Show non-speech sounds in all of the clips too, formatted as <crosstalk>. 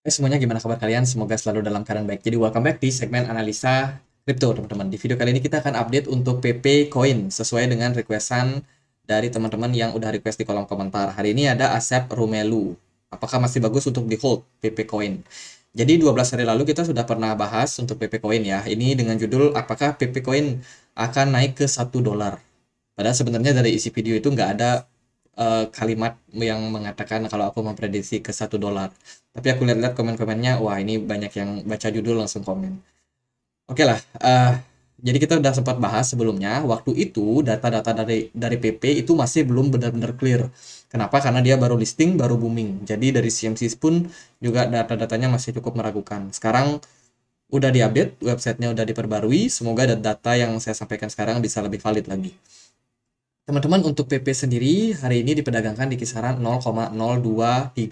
Hey semuanya, gimana kabar kalian? Semoga selalu dalam keadaan baik. Jadi welcome back di segmen analisa crypto teman-teman. Di video kali ini kita akan update untuk PP Coin sesuai dengan requestan dari teman-teman yang udah request di kolom komentar. Hari ini ada Asep Rumelu. Apakah masih bagus untuk di hold PP Coin? Jadi 12 hari lalu kita sudah pernah bahas untuk PP Coin ya. Ini dengan judul apakah PP Coin akan naik ke 1 dolar. Padahal sebenarnya dari isi video itu nggak ada uh, kalimat yang mengatakan kalau aku memprediksi ke satu dolar tapi aku lihat-lihat komen-komennya wah ini banyak yang baca judul langsung komen oke lah uh, jadi kita udah sempat bahas sebelumnya waktu itu data-data dari dari PP itu masih belum benar-benar clear kenapa karena dia baru listing baru booming jadi dari CMC pun juga data-datanya masih cukup meragukan sekarang udah diupdate, websitenya udah diperbarui. Semoga data yang saya sampaikan sekarang bisa lebih valid lagi. Teman-teman untuk PP sendiri hari ini diperdagangkan di kisaran 0,02347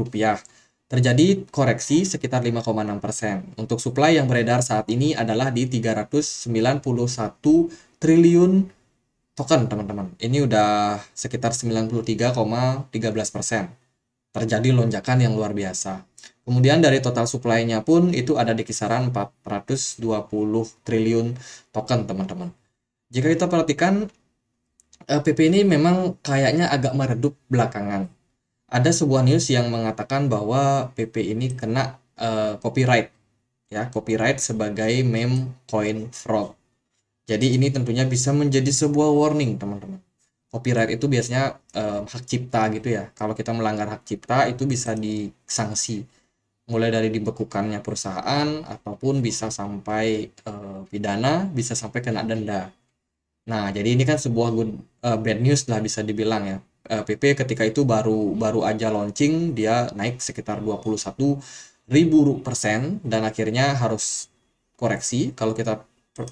rupiah. Terjadi koreksi sekitar 5,6 persen. Untuk supply yang beredar saat ini adalah di 391 triliun token teman-teman. Ini udah sekitar 93,13 persen. Terjadi lonjakan yang luar biasa. Kemudian dari total supply-nya pun itu ada di kisaran 420 triliun token teman-teman. Jika kita perhatikan PP eh, ini memang kayaknya agak meredup belakangan. Ada sebuah news yang mengatakan bahwa PP ini kena uh, copyright, ya copyright sebagai meme coin fraud. Jadi ini tentunya bisa menjadi sebuah warning teman-teman. Copyright itu biasanya uh, hak cipta gitu ya. Kalau kita melanggar hak cipta itu bisa disanksi, mulai dari dibekukannya perusahaan ataupun bisa sampai uh, pidana, bisa sampai kena denda Nah, jadi ini kan sebuah good, uh, bad news lah bisa dibilang ya. Uh, eh, PP ketika itu baru baru aja launching dia naik sekitar 21 ribu persen dan akhirnya harus koreksi kalau kita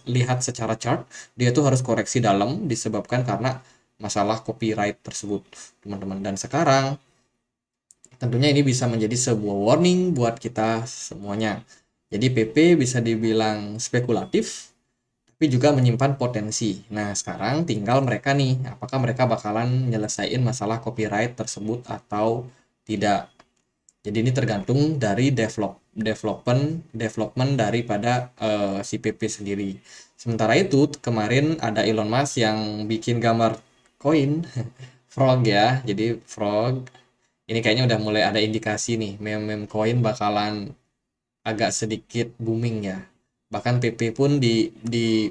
lihat secara chart dia tuh harus koreksi dalam disebabkan karena masalah copyright tersebut teman-teman dan sekarang tentunya ini bisa menjadi sebuah warning buat kita semuanya jadi PP bisa dibilang spekulatif tapi juga menyimpan potensi. Nah, sekarang tinggal mereka nih, apakah mereka bakalan nyelesain masalah copyright tersebut atau tidak. Jadi ini tergantung dari develop development development daripada uh, si sendiri. Sementara itu kemarin ada Elon Musk yang bikin gambar koin <laughs> frog ya. Jadi frog ini kayaknya udah mulai ada indikasi nih meme-meme koin bakalan agak sedikit booming ya bahkan PP pun di di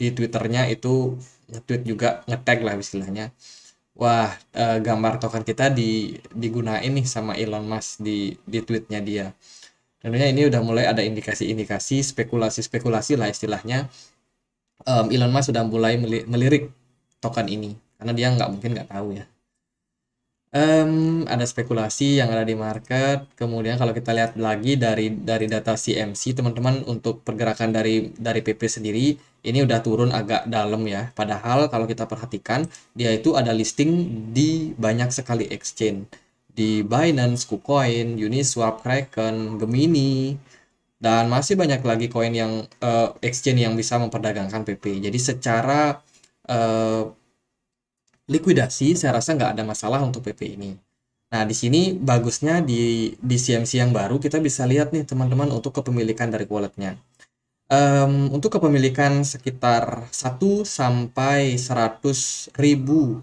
di twitternya itu nge-tweet juga ngetag lah istilahnya wah eh, gambar token kita di digunain nih sama Elon Musk di di tweetnya dia tentunya ini udah mulai ada indikasi-indikasi spekulasi-spekulasi lah istilahnya um, Elon Musk sudah mulai melirik token ini karena dia nggak mungkin nggak tahu ya um, ada spekulasi yang ada di market. Kemudian kalau kita lihat lagi dari dari data CMC teman-teman untuk pergerakan dari dari PP sendiri ini udah turun agak dalam ya. Padahal kalau kita perhatikan dia itu ada listing di banyak sekali exchange di Binance, KuCoin, Uniswap, Kraken, Gemini dan masih banyak lagi koin yang uh, exchange yang bisa memperdagangkan PP. Jadi secara uh, likuidasi saya rasa nggak ada masalah untuk PP ini. Nah, di sini bagusnya di, di CMC yang baru kita bisa lihat nih teman-teman untuk kepemilikan dari walletnya. Um, untuk kepemilikan sekitar 1 sampai 100 ribu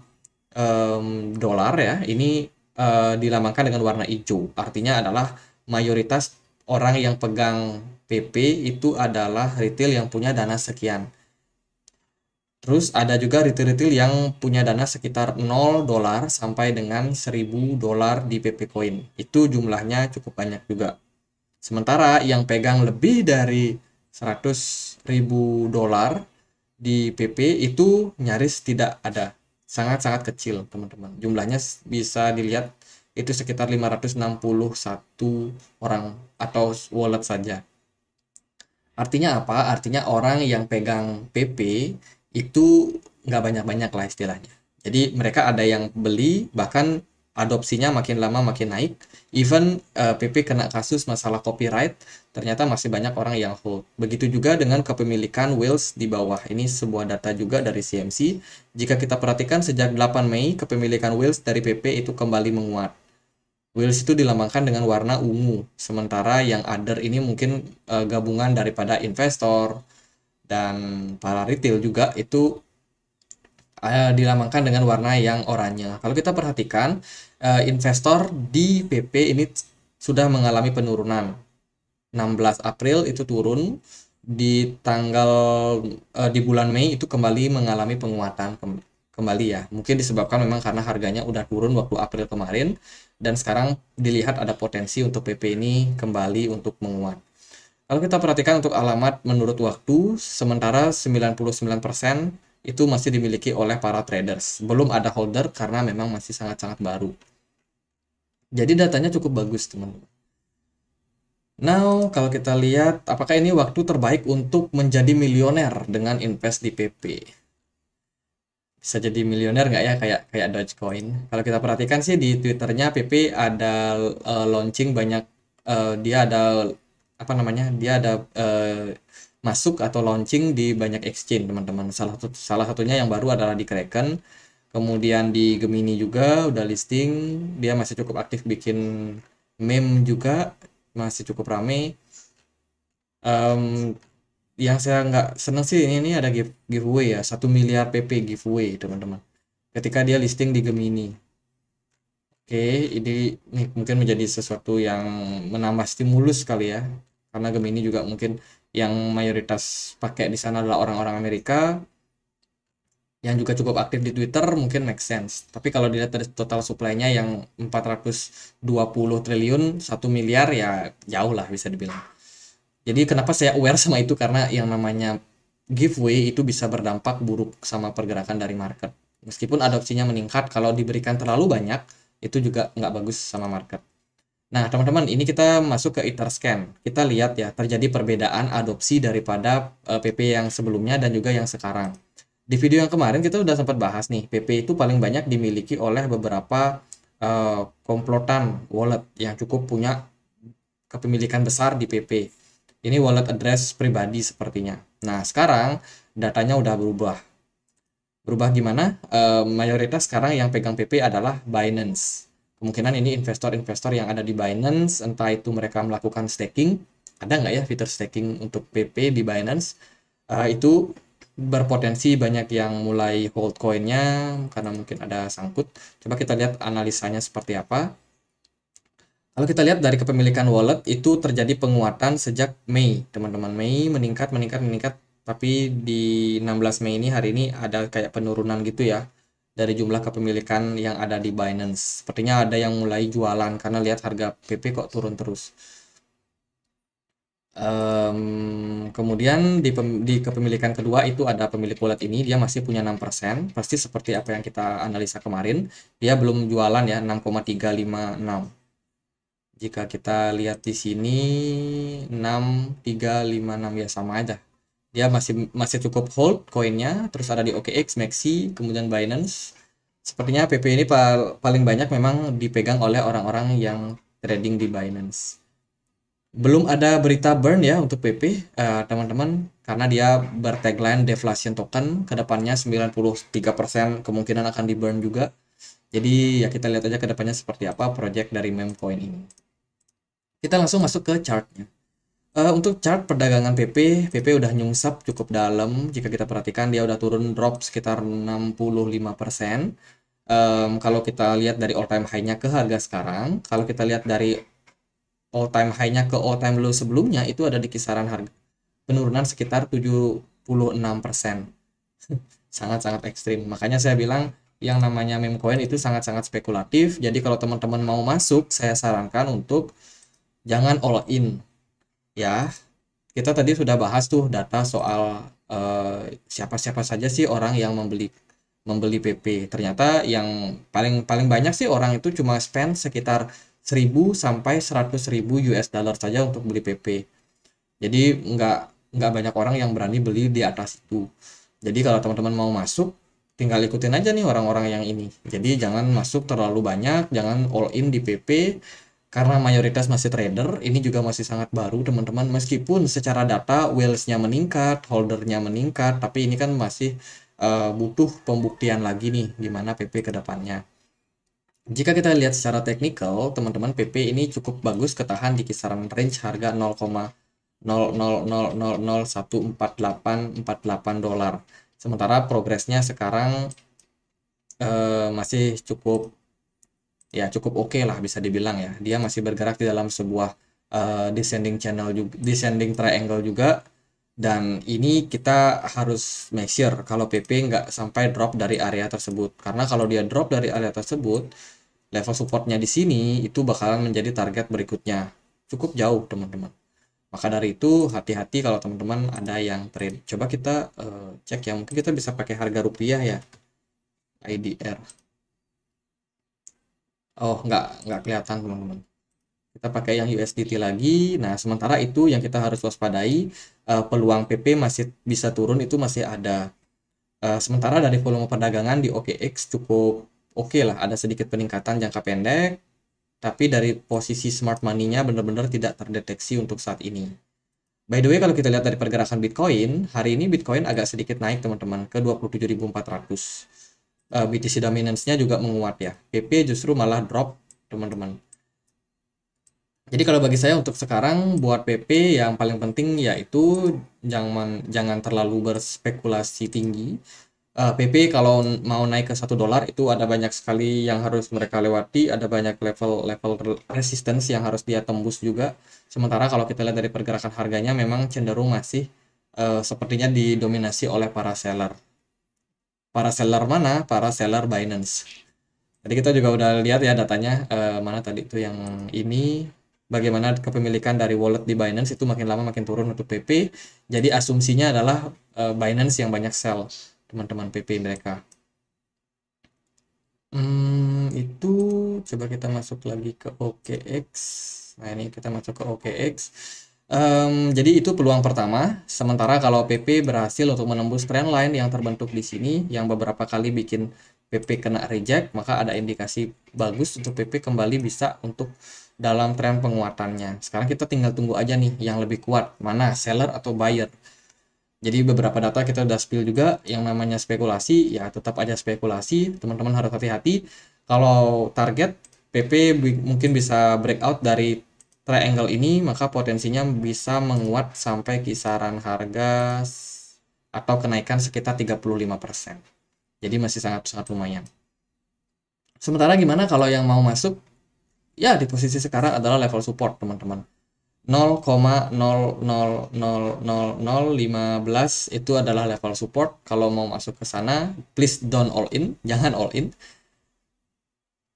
um, dolar ya, ini uh, eh, dilambangkan dengan warna hijau. Artinya adalah mayoritas orang yang pegang PP itu adalah retail yang punya dana sekian. Terus ada juga retail-retail yang punya dana sekitar 0 dolar sampai dengan 1000 dolar di PP Coin. Itu jumlahnya cukup banyak juga. Sementara yang pegang lebih dari 100 ribu dolar di PP itu nyaris tidak ada. Sangat-sangat kecil, teman-teman. Jumlahnya bisa dilihat itu sekitar 561 orang atau wallet saja. Artinya apa? Artinya orang yang pegang PP itu nggak banyak-banyak lah istilahnya. Jadi mereka ada yang beli bahkan adopsinya makin lama makin naik. Even uh, eh, PP kena kasus masalah copyright, ternyata masih banyak orang yang hold. Begitu juga dengan kepemilikan Wales di bawah. Ini sebuah data juga dari CMC. Jika kita perhatikan sejak 8 Mei, kepemilikan Wales dari PP itu kembali menguat. Wales itu dilambangkan dengan warna ungu, sementara yang other ini mungkin uh, gabungan daripada investor, dan para retail juga itu uh, eh, dilambangkan dengan warna yang oranye. Kalau kita perhatikan uh, investor di PP ini sudah mengalami penurunan. 16 April itu turun di tanggal uh, di bulan Mei itu kembali mengalami penguatan kembali ya. Mungkin disebabkan memang karena harganya udah turun waktu April kemarin dan sekarang dilihat ada potensi untuk PP ini kembali untuk menguat. Kalau kita perhatikan untuk alamat menurut waktu, sementara 99% itu masih dimiliki oleh para traders. Belum ada holder karena memang masih sangat-sangat baru. Jadi datanya cukup bagus, teman-teman. Now, kalau kita lihat, apakah ini waktu terbaik untuk menjadi milioner dengan invest di PP? Bisa jadi milioner nggak ya, kayak kayak Dogecoin? Kalau kita perhatikan sih di Twitternya PP ada uh, launching banyak, uh, dia ada apa namanya dia ada uh, masuk atau launching di banyak exchange teman-teman salah satu salah satunya yang baru adalah di Kraken kemudian di Gemini juga udah listing dia masih cukup aktif bikin meme juga masih cukup rame um, yang saya nggak seneng sih ini, ini ada give, giveaway ya satu miliar PP giveaway teman-teman ketika dia listing di Gemini Oke, ini nih, mungkin menjadi sesuatu yang menambah stimulus kali ya, karena Gemini juga mungkin yang mayoritas pakai di sana adalah orang-orang Amerika yang juga cukup aktif di Twitter mungkin make sense. Tapi kalau dilihat dari total supply-nya yang 420 triliun, 1 miliar ya jauh lah bisa dibilang. Jadi kenapa saya aware sama itu karena yang namanya giveaway itu bisa berdampak buruk sama pergerakan dari market. Meskipun adopsinya meningkat kalau diberikan terlalu banyak, itu juga nggak bagus sama market nah teman-teman ini kita masuk ke Etherscan kita lihat ya terjadi perbedaan adopsi daripada uh, eh, PP yang sebelumnya dan juga yang sekarang di video yang kemarin kita sudah sempat bahas nih PP itu paling banyak dimiliki oleh beberapa uh, komplotan wallet yang cukup punya kepemilikan besar di PP ini wallet address pribadi sepertinya nah sekarang datanya udah berubah berubah gimana? Uh, mayoritas sekarang yang pegang PP adalah Binance. Kemungkinan ini investor-investor yang ada di Binance, entah itu mereka melakukan staking, ada nggak ya fitur staking untuk PP di Binance? Uh, itu berpotensi banyak yang mulai hold koinnya karena mungkin ada sangkut. Coba kita lihat analisanya seperti apa. Kalau kita lihat dari kepemilikan wallet itu terjadi penguatan sejak Mei, teman-teman. Mei meningkat, meningkat, meningkat tapi di 16 Mei ini hari ini ada kayak penurunan gitu ya dari jumlah kepemilikan yang ada di Binance. Sepertinya ada yang mulai jualan karena lihat harga PP kok turun terus. Um, kemudian di, pem, di kepemilikan kedua itu ada pemilik wallet ini dia masih punya 6% pasti seperti apa yang kita analisa kemarin dia belum jualan ya 6,356 jika kita lihat di sini 6356 ya sama aja dia masih masih cukup hold koinnya terus ada di OKX, Maxi, kemudian Binance. Sepertinya PP ini paling banyak memang dipegang oleh orang-orang yang trading di Binance. Belum ada berita burn ya untuk PP eh, teman-teman uh, karena dia bertagline deflation token kedepannya 93% kemungkinan akan di burn juga. Jadi ya kita lihat aja kedepannya seperti apa project dari memcoin ini. Kita langsung masuk ke chartnya. Uh, untuk chart perdagangan PP, PP udah nyungsep cukup dalam. Jika kita perhatikan dia udah turun drop sekitar 65%. Um, kalau kita lihat dari all time high-nya ke harga sekarang, kalau kita lihat dari all time high-nya ke all time low sebelumnya itu ada di kisaran harga penurunan sekitar 76%. <laughs> Sangat-sangat ekstrim. Makanya saya bilang yang namanya meme coin itu sangat-sangat spekulatif. Jadi kalau teman-teman mau masuk, saya sarankan untuk jangan all in ya kita tadi sudah bahas tuh data soal eh, siapa-siapa uh, saja sih orang yang membeli membeli PP ternyata yang paling paling banyak sih orang itu cuma spend sekitar 1000 sampai seratus ribu US dollar saja untuk beli PP jadi nggak nggak banyak orang yang berani beli di atas itu jadi kalau teman-teman mau masuk tinggal ikutin aja nih orang-orang yang ini jadi jangan masuk terlalu banyak jangan all in di PP karena mayoritas masih trader, ini juga masih sangat baru teman-teman. Meskipun secara data whales-nya meningkat, holdernya meningkat, tapi ini kan masih uh, butuh pembuktian lagi nih gimana PP ke depannya. Jika kita lihat secara teknikal, teman-teman PP ini cukup bagus ketahan di kisaran range harga 0,000014848 dolar. Sementara progresnya sekarang uh, masih cukup ya cukup oke okay lah bisa dibilang ya. Dia masih bergerak di dalam sebuah uh, descending channel juga, descending triangle juga. Dan ini kita harus make sure kalau PP nggak sampai drop dari area tersebut. Karena kalau dia drop dari area tersebut, level supportnya di sini itu bakalan menjadi target berikutnya. Cukup jauh teman-teman. Maka dari itu hati-hati kalau teman-teman ada yang trade. Coba kita uh, cek ya, mungkin kita bisa pakai harga rupiah ya. IDR oh nggak nggak kelihatan teman-teman kita pakai yang USDT lagi nah sementara itu yang kita harus waspadai uh, peluang PP masih bisa turun itu masih ada uh, sementara dari volume perdagangan di OKX cukup oke okay lah ada sedikit peningkatan jangka pendek tapi dari posisi smart money-nya benar-benar tidak terdeteksi untuk saat ini. By the way, kalau kita lihat dari pergerakan Bitcoin, hari ini Bitcoin agak sedikit naik teman-teman ke 27.400 uh, eh, BTC dominance-nya juga menguat ya. PP justru malah drop, teman-teman. Jadi kalau bagi saya untuk sekarang buat PP yang paling penting yaitu jangan jangan terlalu berspekulasi tinggi. Uh, eh, PP kalau mau naik ke satu dolar itu ada banyak sekali yang harus mereka lewati, ada banyak level-level resistance yang harus dia tembus juga. Sementara kalau kita lihat dari pergerakan harganya memang cenderung masih uh, sepertinya didominasi oleh para seller para seller mana para seller Binance tadi kita juga udah lihat ya datanya eh, mana tadi itu yang ini bagaimana kepemilikan dari wallet di Binance itu makin lama makin turun untuk PP jadi asumsinya adalah eh, Binance yang banyak sell teman-teman PP mereka hmm, itu coba kita masuk lagi ke OKX nah ini kita masuk ke OKX Um, jadi itu peluang pertama. Sementara kalau PP berhasil untuk menembus line yang terbentuk di sini, yang beberapa kali bikin PP kena reject, maka ada indikasi bagus untuk PP kembali bisa untuk dalam tren penguatannya. Sekarang kita tinggal tunggu aja nih yang lebih kuat, mana seller atau buyer. Jadi beberapa data kita udah spill juga yang namanya spekulasi, ya tetap aja spekulasi, teman-teman harus hati-hati. Kalau target PP mungkin bisa breakout dari triangle ini maka potensinya bisa menguat sampai kisaran harga atau kenaikan sekitar 35%. Jadi masih sangat-sangat lumayan. Sementara gimana kalau yang mau masuk? Ya di posisi sekarang adalah level support teman-teman. 0,0000015 itu adalah level support. Kalau mau masuk ke sana, please don't all in, jangan all in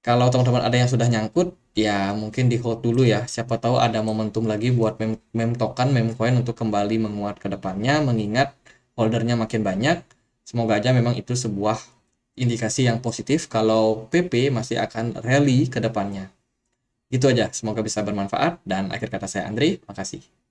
kalau teman-teman ada yang sudah nyangkut ya mungkin di hold dulu ya siapa tahu ada momentum lagi buat mem, mem token mem coin untuk kembali menguat ke depannya mengingat holdernya makin banyak semoga aja memang itu sebuah indikasi yang positif kalau PP masih akan rally ke depannya gitu aja semoga bisa bermanfaat dan akhir kata saya Andri makasih